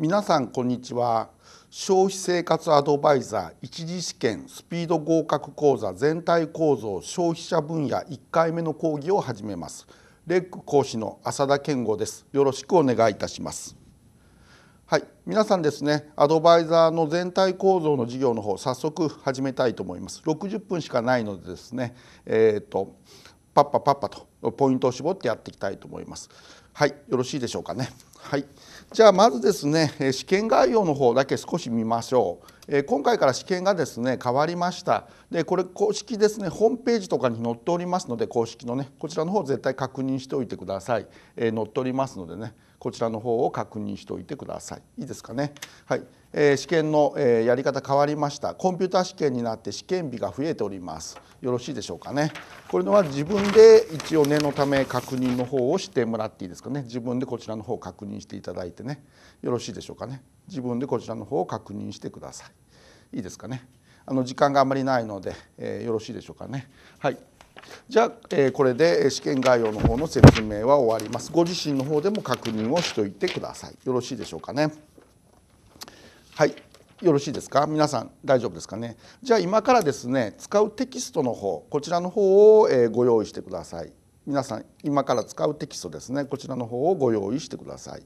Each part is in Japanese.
皆さんこんにちは消費生活アドバイザー一次試験スピード合格講座全体構造消費者分野1回目の講義を始めますレック講師の浅田健吾ですよろしくお願いいたしますはい皆さんですねアドバイザーの全体構造の授業の方早速始めたいと思います60分しかないのでですねえっ、ー、とパッパパッパとポイントを絞ってやっていきたいと思いますはいよろしいでしょうかねはいじゃあまずですね試験概要の方だけ少し見ましょう。え今回から試験がですね変わりましたでこれ公式ですねホームページとかに載っておりますので公式のねこちらの方絶対確認しておいてください、え載っておりますのでねこちらの方を確認しておいてくださいいいですかねはい、えー、試験の、えー、やり方変わりましたコンピューター試験になって試験日が増えておりますよろしいでしょうかねこれのは自分で一応念のため確認の方をしてもらっていいですかね自分でこちらの方を確認していただいてねよろしいでしょうかね自分でこちらの方を確認してくださいいいですかねあの時間があまりないので、えー、よろしいでしょうかねはいじゃあ、えー、これで試験概要の方の説明は終わりますご自身の方でも確認をしておいてくださいよろしいでしょうかねはいよろしいですか皆さん大丈夫ですかねじゃあ今からですね使うテキストの方こちらの方を、えご用意してください皆さん今から使うテキストですねこちらの方をご用意してください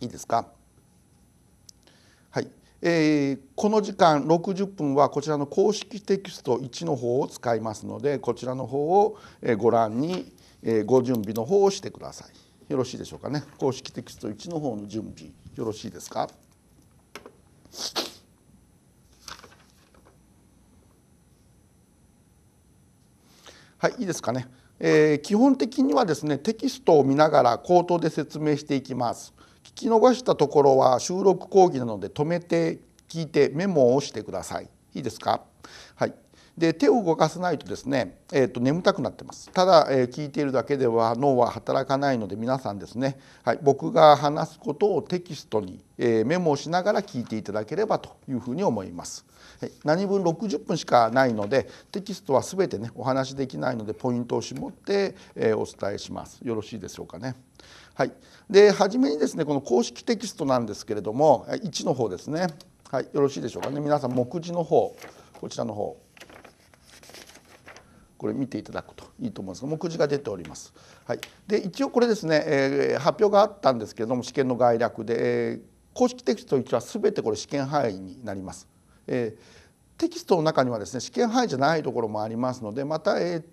いいですかはいえー、この時間60分はこちらの公式テキスト1の方を使いますのでこちらの方をご覧にご準備の方をしてくださいよろしいでしょうかね公式テキスト1の方の準備よろしいですかはいいいですかね、えー、基本的にはですねテキストを見ながら口頭で説明していきます聞き逃したところは収録講義なので止めて聞いてメモをしてくださいいいですかはいで手を動かさないとですね、えー、と眠たくなってますただ、えー、聞いているだけでは脳は働かないので皆さんですね、はい、僕が話すことをテキストに、えー、メモをしながら聞いていただければというふうに思います。はい、何分60分しかないのでテキストは全てねお話しできないのでポイントを絞って、えー、お伝えします。よろしいでしょうかね。はい、で初めにですねこの公式テキストなんですけれども1の方ですね、はい、よろしいでしょうかね皆さん目次の方こちらの方これ見ていただくといいと思うんですが目次が出ております。はい、で一応これですね、えー、発表があったんですけれども試験の概略で、えー、公式テキスト1は全てこれ試験範囲になります。えー、テキストの中にはですね試験範囲じゃないところもありますのでまた、えー、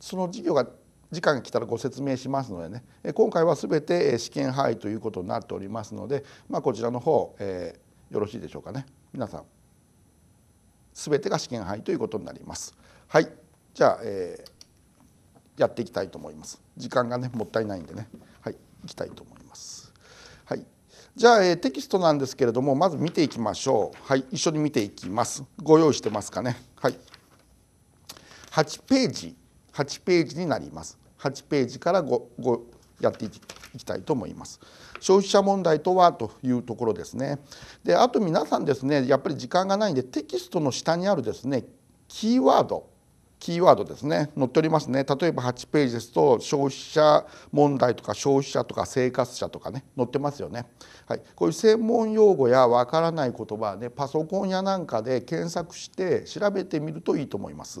その授業が時間が来たらご説明しますのでね、え今回は全て試験範囲ということになっておりますので、まあ、こちらの方、えー、よろしいでしょうかね皆さん全てが試験範囲ということになります。はいじゃあ、えー、やっていきたいと思います時間がねもったいないんでねはい行きたいと思いますはいじゃあ、えー、テキストなんですけれどもまず見ていきましょうはい一緒に見ていきますご用意してますかねはい8ページ8ページになります8ページから 5, 5やっていきたいと思います。消費者問題とはというところですね。であと皆さんですねやっぱり時間がないんでテキストの下にあるですねキーワードキーワードですね載っておりますね例えば8ページですと消費者問題とか消費者とか生活者とかね載ってますよね、はい、こういう専門用語やわからない言葉はねパソコンやなんかで検索して調べてみるといいと思います。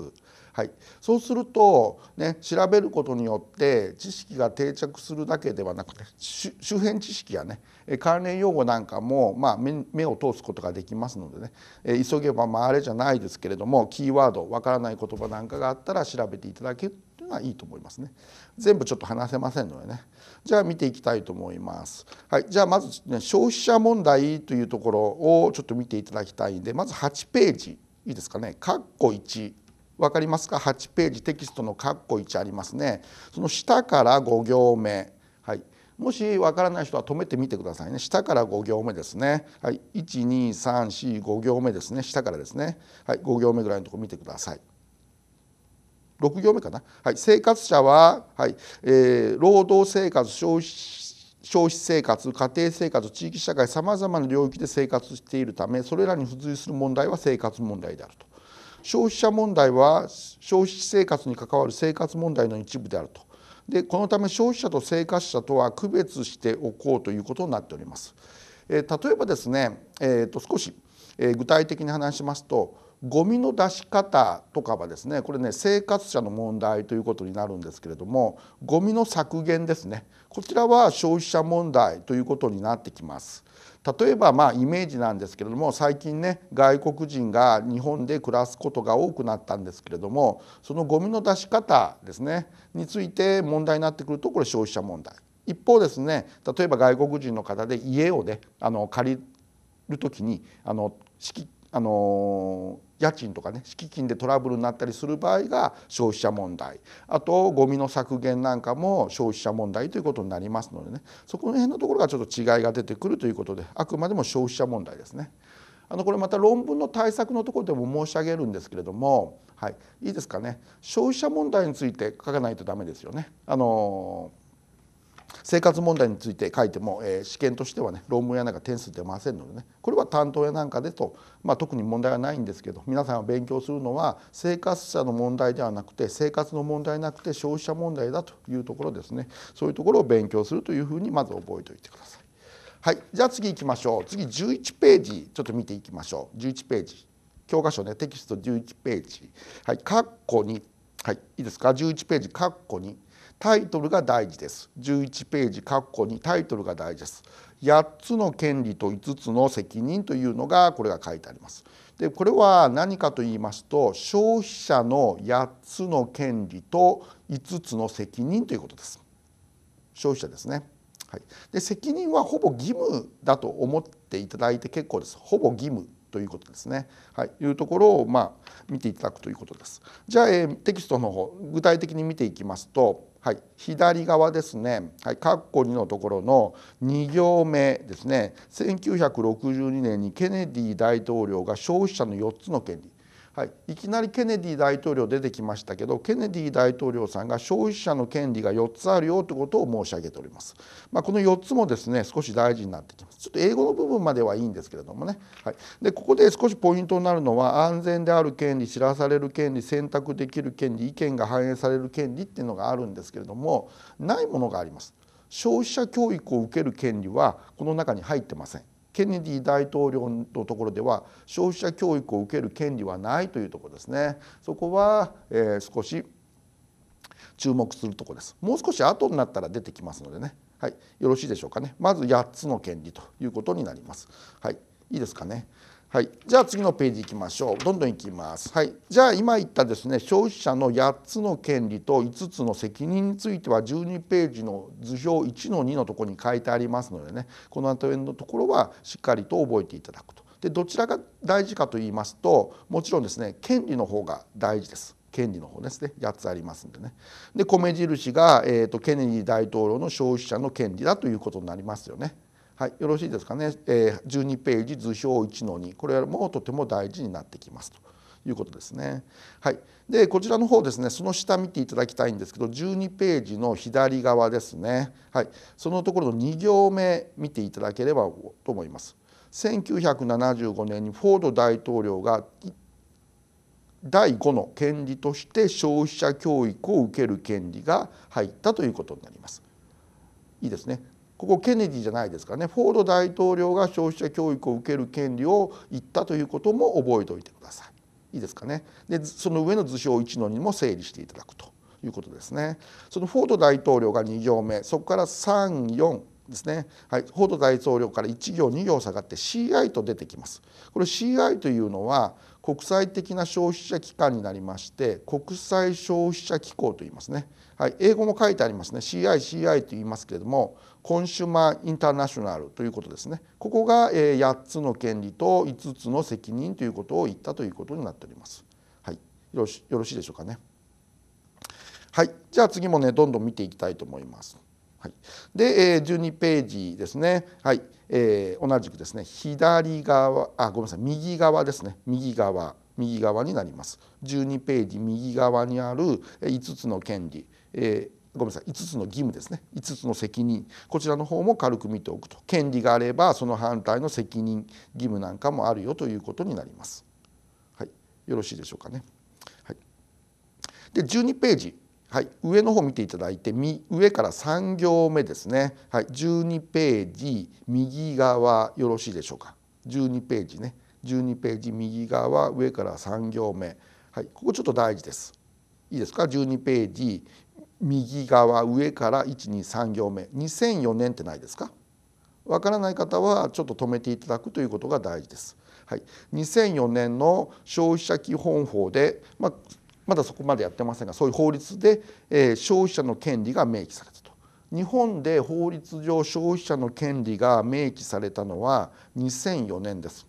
はい、そうすると、ね、調べることによって知識が定着するだけではなくて周辺知識やね関連用語なんかも、まあ、目を通すことができますのでね、え急げばまあれじゃないですけれどもキーワードわからない言葉なんかがあったら調べていただけるというのはいいと思いますね。全部ちょっと話せませんのでねじゃあ見ていきたいと思います。はい、じゃあまず、ね、消費者問題というところをちょっと見ていただきたいんでまず8ページいいですかね。かっこ1分かりますか8ページテキストの括弧1ありますねその下から5行目、はい、もし分からない人は止めてみてくださいね下から5行目ですね、はい、12345行目ですね下からですね、はい、5行目ぐらいのとこ見てください。6行目かな、はい、生活者は、はいえー、労働生活消費消費生活家庭生活地域社会さまざまな領域で生活しているためそれらに付随する問題は生活問題であると消費者問題は消費生活に関わる生活問題の一部であるとでこのため消費者と生活者とは区別しておこうということになっております。えー、例えばですね、えー、と少し、えー、具体的に話しますとゴミの出し方とかはですねこれね生活者の問題ということになるんですけれどもゴミの削減ですねこちらは消費者問題ということになってきます。例えばまあイメージなんですけれども最近ね外国人が日本で暮らすことが多くなったんですけれどもそのゴミの出し方ですねについて問題になってくるとこれ消費者問題一方ですね例えば外国人の方で家をねあの借りる時にあのあの家賃とかね敷金でトラブルになったりする場合が消費者問題あとゴミの削減なんかも消費者問題ということになりますのでねそこの辺のところがちょっと違いが出てくるということであくまでも消費者問題ですね。あのこれまた論文の対策のところでも申し上げるんですけれども、はい、いいですかね消費者問題について書かないとダメですよね。あのー生活問題について書いても、えー、試験としてはね論文やなんか点数出ませんのでねこれは担当やなんかでと、まあ、特に問題はないんですけど皆さんが勉強するのは生活者の問題ではなくて生活の問題なくて消費者問題だというところですねそういうところを勉強するというふうにまず覚えておいてください。はい、じゃあ次行きましょう次11ページちょっと見ていきましょう11ページ教科書ねテキスト11ページはい括弧にはいいいですか11ページ括弧にタイトルが大事です11ページ括弧にタイトルが大事です8つの権利と5つの責任というのがこれが書いてありますでこれは何かと言いますと消費者の8つの権利と5つの責任ということです消費者ですねはい、で責任はほぼ義務だと思っていただいて結構ですほぼ義務ということですね、はい、いうところを、まあ、見ていただくということです。じゃあ、えー、テキストの方具体的に見ていきますと、はい、左側ですね、はい、括弧コ2のところの2行目ですね1962年にケネディ大統領が消費者の4つの権利はい、いきなりケネディ大統領出てきましたけどケネディ大統領さんが消費者の権利が4つあるよということを申し上げております、まあ、この4つもですね少し大事になってきますちょっと英語の部分まではいいんですけれどもね、はい、でここで少しポイントになるのは安全である権利知らされる権利選択できる権利意見が反映される権利っていうのがあるんですけれどもないものがあります消費者教育を受ける権利はこの中に入ってませんケネディ大統領のところでは消費者教育を受ける権利はないというところですねそこは、えー、少し注目するとこですもう少し後になったら出てきますのでねはいよろしいでしょうかねまず8つの権利ということになりますはいいいですかねはい、じゃあ次のページ行きましょうどんどんいきます、はい、じゃあ今言ったですね消費者の8つの権利と5つの責任については12ページの図表1の2のところに書いてありますのでねこの辺りのところはしっかりと覚えていただくとでどちらが大事かと言いますともちろんですね権利の方が大事です権利の方ですね8つありますんでねで米印が、えーとケネディ大統領の消費者の権利だということになりますよね。はい、よろしいですかね、えー、12ページ図表1の2これもとても大事になってきますということですね。はい、でこちらの方ですねその下見ていただきたいんですけど12ページの左側ですね、はい、そのところの2行目見ていただければと思います。1975年にフォード大統領が第5の権利として消費者教育を受ける権利が入ったということになります。いいですねここケネディじゃないですかねフォード大統領が消費者教育を受ける権利を言ったということも覚えておいてくださいいいですかねでその上の図表1の2も整理していただくということですねそのフォード大統領が2行目そこから34ですね、はい、フォード大統領から1行2行下がって CI と出てきますこれ CI というのは国際的な消費者機関になりまして国際消費者機構と言いますね、はい、英語も書いてありますね CICI と言いますけれどもコンシューマーインターナショナルということですねここが8つの権利と5つの責任ということを言ったということになっております。はい、よろしよろしいでしょうかね。はい、じゃあ次もねどんどん見ていきたいと思います。はい、で、えー、12ページですね、はいえー、同じくですね左側あごめんなさい右側ですね右側右側になります12ページ右側にある5つの権利、えーごめんなさい5つの義務ですね5つの責任こちらの方も軽く見ておくと権利があればその反対の責任義務なんかもあるよということになります。はい、よろしいでしょうかね。はい、で12ページはい、上の方見ていただいて上から3行目ですね、はい、12ページ右側よろしいでしょうか12ページね12ページ右側上から3行目、はい、ここちょっと大事ですいいですか12ページ右側上から123行目2004年ってないですかわからない方はちょっと止めていただくということが大事です。はい、2004年の消費者基本法で、まあまだそこまでやってませんがそういう法律で、え消費者の権利が明記されたと。日本で法律上消費者の権利が明記されたのは2004年です。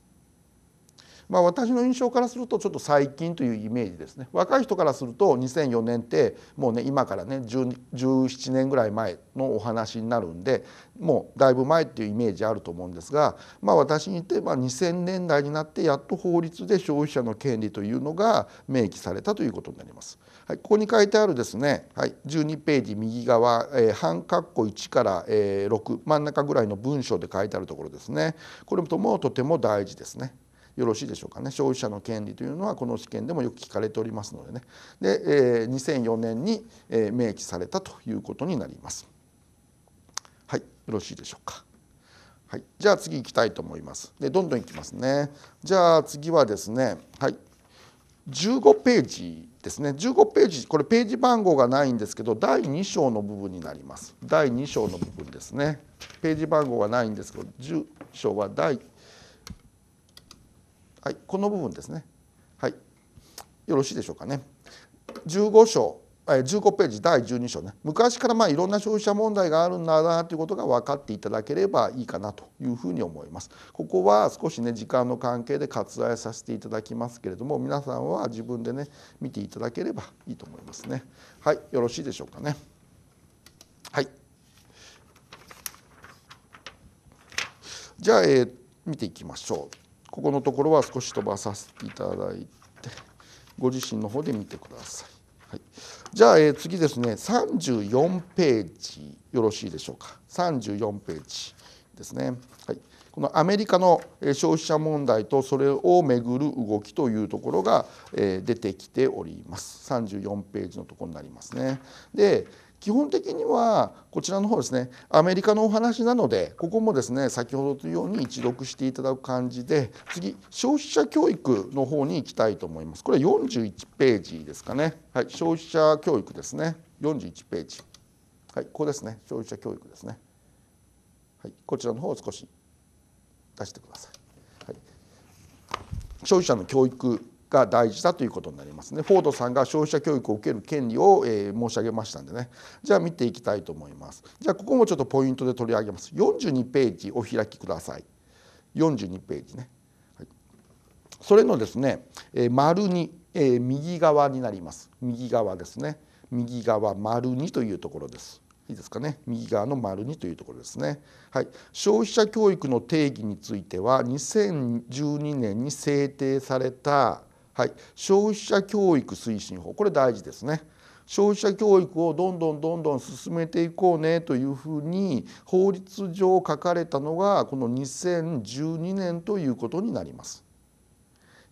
まあ、私の印象からするとちょっと最近というイメージですね若い人からすると2004年ってもうね今からね17年ぐらい前のお話になるんでもうだいぶ前っていうイメージあると思うんですが、まあ、私に言ってま2000年代になってやっと法律で消費者の権利というのが明記されたということになります。はい、ここに書いてあるですね、はい、12ページ右側、えー、半括弧1から、えー、6真ん中ぐらいの文章で書いてあるところですねこれもとても大事ですね。よろしいでしょうかね消費者の権利というのはこの試験でもよく聞かれておりますのでねで、え2004年に、え明記されたということになりますはいよろしいでしょうかはいじゃあ次行きたいと思いますでどんどん行きますねじゃあ次はですねはい15ページですね15ページこれページ番号がないんですけど第2章の部分になります第2章の部分ですねページ番号がないんですけど10章は第2はい、この部分ですね。はい、よろしいでしょうかね。15章15ページ第12章ね昔からまあいろんな消費者問題があるんだなということが分かっていただければいいかなというふうに思います。ここは少しね時間の関係で割愛させていただきますけれども皆さんは自分でね見ていただければいいと思いますね。はいよろしいでしょうかね。はいじゃあ、えー、見ていきましょう。ここのところは少し飛ばさせていただいてご自身の方で見てください。はい、じゃあ、えー、次ですね34ページよろしいでしょうか34ページですね、はい、このアメリカの消費者問題とそれをめぐる動きというところが、えー、出てきております34ページのところになりますね。で基本的にはこちらの方ですねアメリカのお話なのでここもですね先ほどというように一読していただく感じで次消費者教育の方に行きたいと思いますこれ41ページですかねはい消費者教育ですね41ページはいここですね消費者教育ですねはいこちらの方を少し出してください、はい、消費者の教育が大事だということになりますね。フォードさんが消費者教育を受ける権利を、えー、申し上げましたんでね。じゃあ見ていきたいと思います。じゃあここもちょっとポイントで取り上げます。42ページお開きください。42ページね。はい、それのですね、えー、丸2、えー、右側になります。右側ですね。右側丸2というところです。いいですかね右側の丸2というところですね、はい、消費者教育の定義については2012年に制定されたはい、消費者教育推進法これ大事ですね。消費者教育をどんどんどんどん進めていこうねというふうに法律上書かれたのがこの2012年ということになります。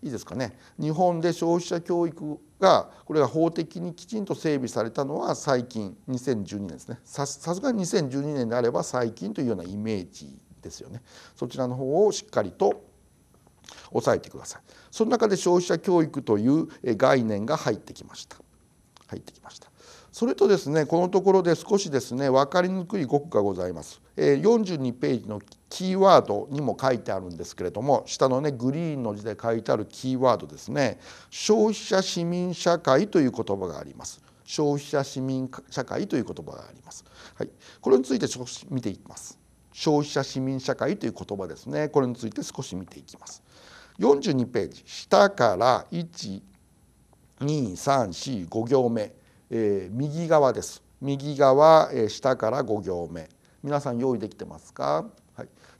いいですかね日本で消費者教育がこれが法的にきちんと整備されたのは最近2012年ですねさすがに2012年であれば最近というようなイメージですよねそちらの方をしっかりと押さえてくださいその中で消費者教育という概念が入ってきました入ってきましたそれとですねこのところで少しですね分かりにくい語句がございます、え42ページのキーワードにも書いてあるんですけれども下のねグリーンの字で書いてあるキーワードですね消費者市民社会という言葉があります消費者市民社会という言葉があります、はい、これについて少し見ていきます消費者市民社会という言葉ですねこれについて少し見ていきます。42ページ下から12345行目、えー、右側です右側、えー、下から5行目皆さん用意できてますか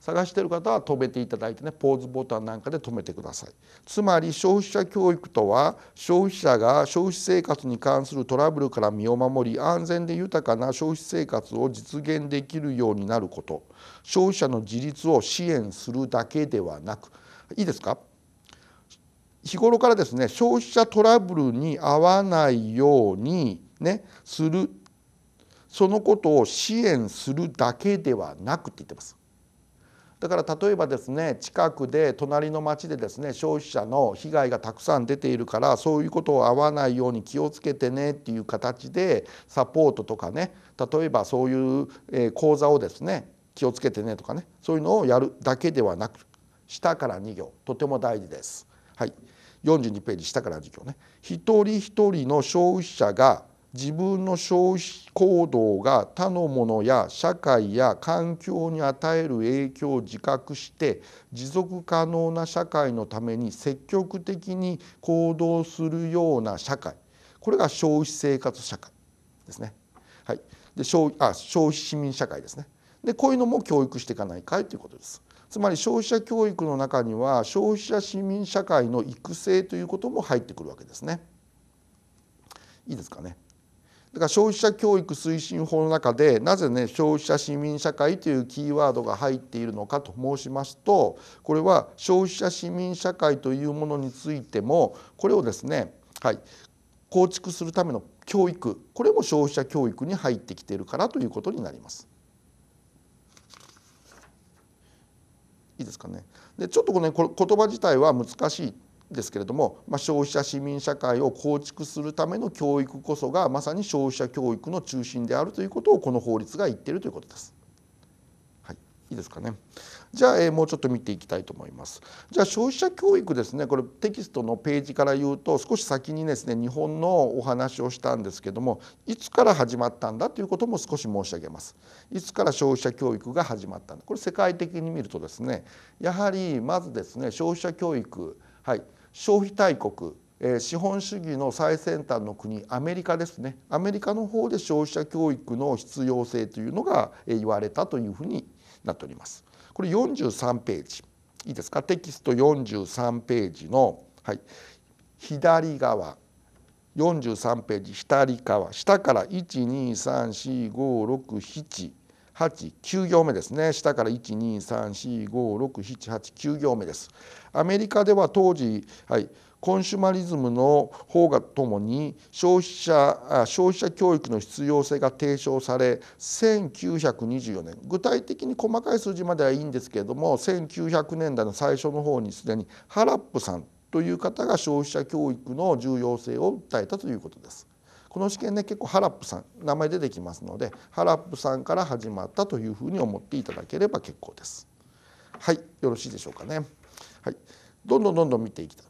探してる方は止めていただいてねポーズボタンなんかで止めてくださいつまり消費者教育とは消費者が消費生活に関するトラブルから身を守り安全で豊かな消費生活を実現できるようになること消費者の自立を支援するだけではなくいいですか日頃からですね消費者トラブルに遭わないようにねするそのことを支援するだけではなくって言ってます。だから例えばですね近くで隣の町でですね消費者の被害がたくさん出ているからそういうことを合わないように気をつけてねっていう形でサポートとかね例えばそういう講座をですね気をつけてねとかねそういうのをやるだけではなく下から2行とても大事です。はい、42ページ下から2行ね一人一人の消費者が自分の消費行動が他のものや社会や環境に与える影響を自覚して持続可能な社会のために積極的に行動するような社会これが消費生活社会ですね。はい、で消あ消費市民社会ですね。でこういうのも教育していかないかいということです。つまり消費者教育の中には消費者市民社会の育成ということも入ってくるわけですね。いいですかね。だから消費者教育推進法の中でなぜね消費者市民社会というキーワードが入っているのかと申しますとこれは消費者市民社会というものについてもこれをですね、はい、構築するための教育これも消費者教育に入ってきているからということになります。いいですかね。でちょっとこの、ね、言葉自体は難しいですけれども、まあ、消費者市民社会を構築するための教育こそがまさに消費者教育の中心であるということをこの法律が言っているということです。はい、いいですかね。じゃあ、えー、もうちょっと見ていきたいと思います。じゃあ消費者教育ですねこれテキストのページから言うと少し先にですね日本のお話をしたんですけどもいつから始まったんだということも少し申し上げます。いつから消費者教育が始まったんだこれ世界的に見るとですねやはりまずですね消費者教育はい消費大国資本主義の最先端の国アメリカですねアメリカの方で消費者教育の必要性というのが言われたというふうになっております。これ43ページいいですかテキスト43ページの、はい、左側43ページ左側下から1234567 89行目ですね下から123456789行目ですアメリカでは当時、はい、コンシュマリズムの方がともに消費者消費者教育の必要性が提唱され1924年具体的に細かい数字まではいいんですけれども1900年代の最初の方にすでにハラップさんという方が消費者教育の重要性を訴えたということです。この試験ね結構ハラップさん名前出てきますのでハラップさんから始まったというふうに思っていただければ結構です。はいよろしいでしょうかね。はい、どんどんどんどん見ていきたい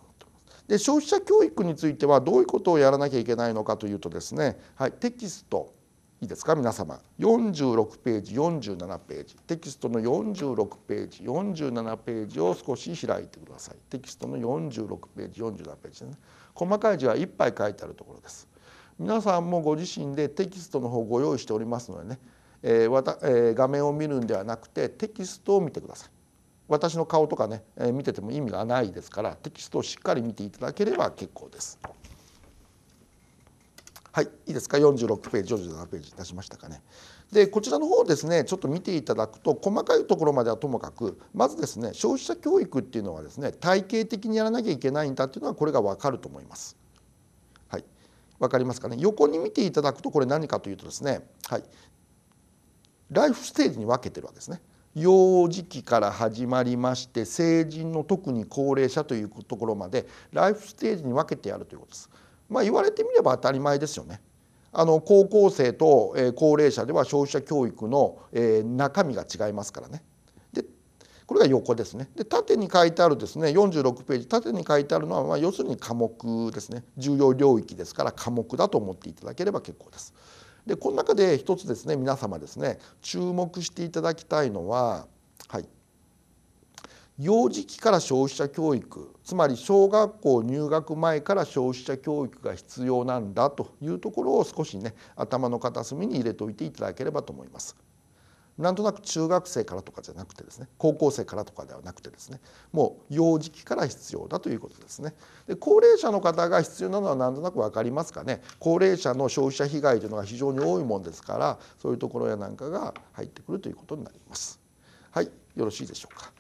で消費者教育についてはどういうことをやらなきゃいけないのかというとですね、はい、テキストいいですか皆様46ページ47ページテキストの46ページ47ページを少し開いてくださいテキストの46ページ47ページですね細かい字は1杯書いてあるところです皆さんもご自身でテキストの方ご用意しておりますのでね、えーわたえー、画面を見るんではなくてテキストを見てください。私の顔とかね、えー、見てても意味がないですからテキストをしっかり見ていただければ結構です。はい、いいですか46ページ47ページ出しましたかね。でこちらの方ですねちょっと見ていただくと細かいところまではともかくまずですね消費者教育っていうのはですね体系的にやらなきゃいけないんだっていうのはこれが分かると思います。分かりますかね横に見ていただくとこれ何かというとですね、はい、ライフステージに分けてるわけですね。幼児期から始まりまして成人の特に高齢者というところまでライフステージに分けてやるということです。まあ、言われてみれば当たり前ですよね。あの高校生と高齢者では消費者教育の中身が違いますからね。これが横ですね。で縦に書いてあるですね46ページ縦に書いてあるのは、まあ、要するに科目ですね重要領域ですから科目だと思っていただければ結構です。でこの中で一つですね皆様ですね注目していただきたいのは、はい、幼児期から消費者教育つまり小学校入学前から消費者教育が必要なんだというところを少しね頭の片隅に入れておいていただければと思います。なんとなく中学生からとかじゃなくてですね高校生からとかではなくてですねもう幼児期から必要だということですねで高齢者の方が必要なのはなんとなく分かりますかね高齢者の消費者被害というのが非常に多いもんですからそういうところやなんかが入ってくるということになりますはいよろしいでしょうか